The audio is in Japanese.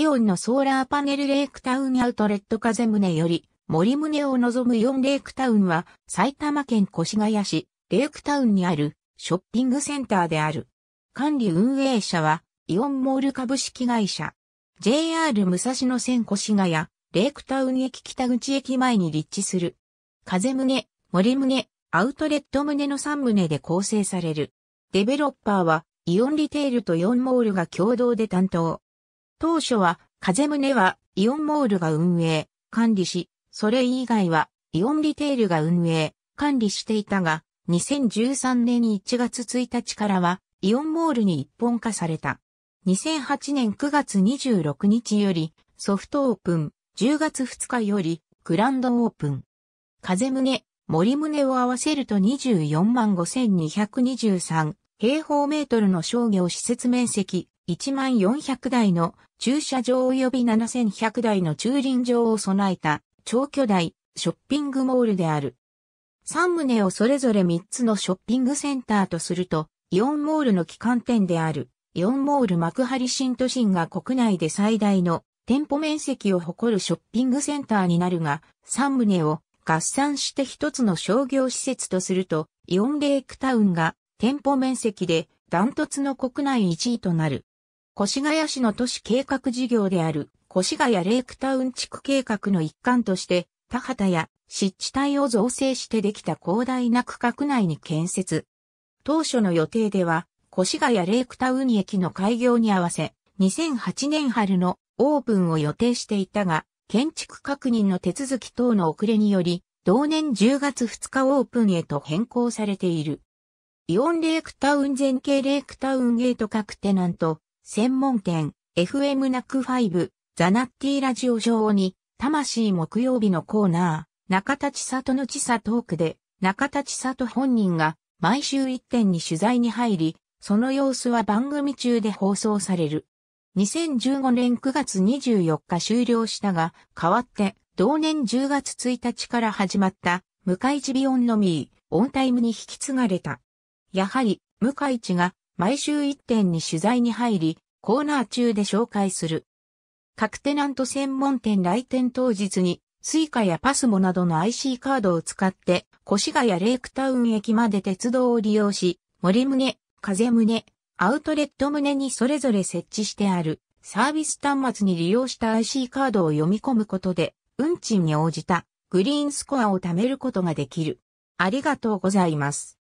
イオンのソーラーパネルレイクタウンアウトレット風胸より、森胸を望むイオンレイクタウンは、埼玉県越谷市、レイクタウンにある、ショッピングセンターである。管理運営者は、イオンモール株式会社。JR 武蔵野線越谷、レイクタウン駅北口駅前に立地する。風胸、森胸、アウトレット胸の3胸で構成される。デベロッパーは、イオンリテールとイオンモールが共同で担当。当初は、風宗はイオンモールが運営、管理し、それ以外はイオンリテールが運営、管理していたが、2013年1月1日からはイオンモールに一本化された。2008年9月26日よりソフトオープン、10月2日よりグランドオープン。風宗、森宗を合わせると24万5223平方メートルの商業施設面積1400台の駐車場及び7100台の駐輪場を備えた超巨大ショッピングモールである。3棟をそれぞれ3つのショッピングセンターとすると、イオンモールの旗艦店である、イオンモール幕張新都心が国内で最大の店舗面積を誇るショッピングセンターになるが、3棟を合算して1つの商業施設とすると、イオンレイクタウンが店舗面積でダントツの国内1位となる。越谷市の都市計画事業である、越谷レイクタウン地区計画の一環として、田畑や湿地帯を造成してできた広大な区画内に建設。当初の予定では、越谷レイクタウン駅の開業に合わせ、2008年春のオープンを予定していたが、建築確認の手続き等の遅れにより、同年10月2日オープンへと変更されている。イオンレイクタウン前景レイクタウンゲート各テナント、専門店 FM ナック5ザナッティラジオ上に魂木曜日のコーナー中田千里の千里トークで中田千里本人が毎週一点に取材に入りその様子は番組中で放送される。2015年9月24日終了したが、変わって、同年10月1日から始まった、向井地ビオンのみー、オンタイムに引き継がれた。やはり、向井地が毎週1点に取材に入り、コーナー中で紹介する。各テナント専門店来店当日に、スイカやパスモなどの IC カードを使って、越谷レイクタウン駅まで鉄道を利用し、森胸、風胸、アウトレット胸にそれぞれ設置してあるサービス端末に利用した IC カードを読み込むことで、運賃に応じたグリーンスコアを貯めることができる。ありがとうございます。